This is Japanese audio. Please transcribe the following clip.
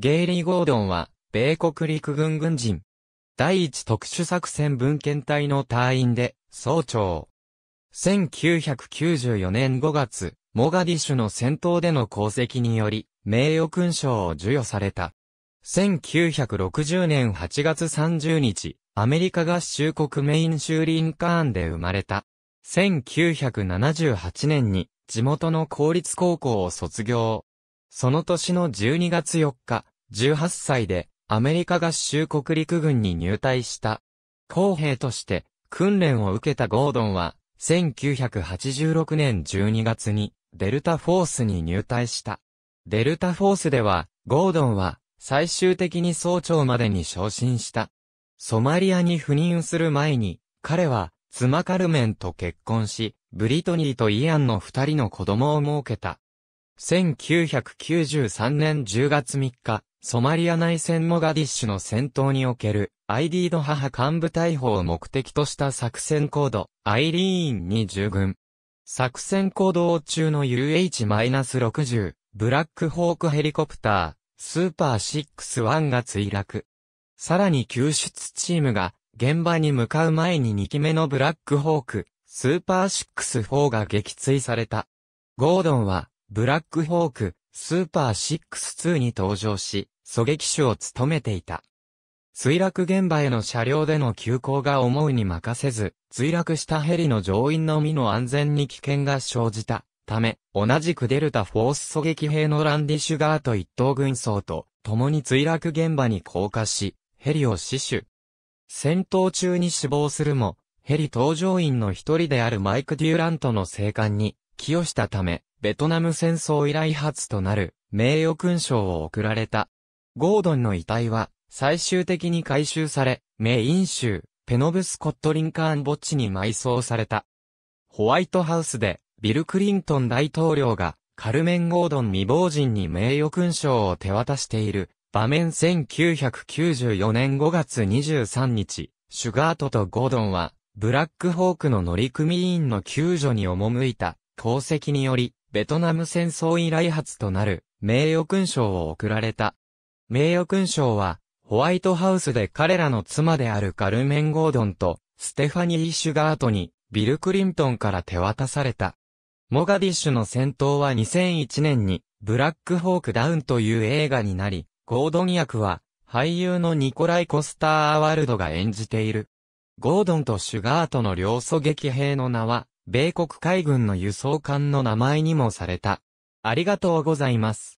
ゲイリー・ゴードンは、米国陸軍軍人。第一特殊作戦文献隊の隊員で、総長。1994年5月、モガディシュの戦闘での功績により、名誉勲章を授与された。1960年8月30日、アメリカ合衆国メイン州リンカーンで生まれた。1978年に地元の公立高校を卒業。その年の12月4日、18歳でアメリカ合衆国陸軍に入隊した。公兵として訓練を受けたゴードンは、1986年12月にデルタフォースに入隊した。デルタフォースでは、ゴードンは最終的に総長までに昇進した。ソマリアに赴任する前に、彼は妻カルメンと結婚し、ブリトニーとイアンの二人の子供を設けた。1993年10月3日、ソマリア内戦モガディッシュの戦闘における、アイディード母幹部逮捕を目的とした作戦行動、アイリーンに従軍。作戦行動中の UH-60、ブラックホークヘリコプター、スーパー61が墜落。さらに救出チームが、現場に向かう前に2機目のブラックホーク、スーパー64が撃墜された。ゴードンは、ブラックホーク、スーパー6-2に登場し、狙撃手を務めていた。墜落現場への車両での急行が思うに任せず、墜落したヘリの乗員のみの安全に危険が生じたため、同じくデルタフォース狙撃兵のランディ・シュガート一等軍曹と、共に墜落現場に降下し、ヘリを死守。戦闘中に死亡するも、ヘリ搭乗員の一人であるマイク・デューラントの生還に寄与したため、ベトナム戦争以来初となる名誉勲章を贈られた。ゴードンの遺体は最終的に回収され、メイン州ペノブスコット・リンカーン墓地に埋葬された。ホワイトハウスでビル・クリントン大統領がカルメン・ゴードン未亡人に名誉勲章を手渡している場面1994年5月23日、シュガートとゴードンは、ブラックホークの乗組員の救助に赴いた功績により、ベトナム戦争以来初となる名誉勲章を贈られた。名誉勲章は、ホワイトハウスで彼らの妻であるカルメン・ゴードンと、ステファニー・シュガートに、ビル・クリントンから手渡された。モガディッシュの戦闘は2001年に、ブラックホークダウンという映画になり、ゴードン役は、俳優のニコライ・コスター・アワルドが演じている。ゴードンとシュガートの両狙撃兵の名は、米国海軍の輸送艦の名前にもされた。ありがとうございます。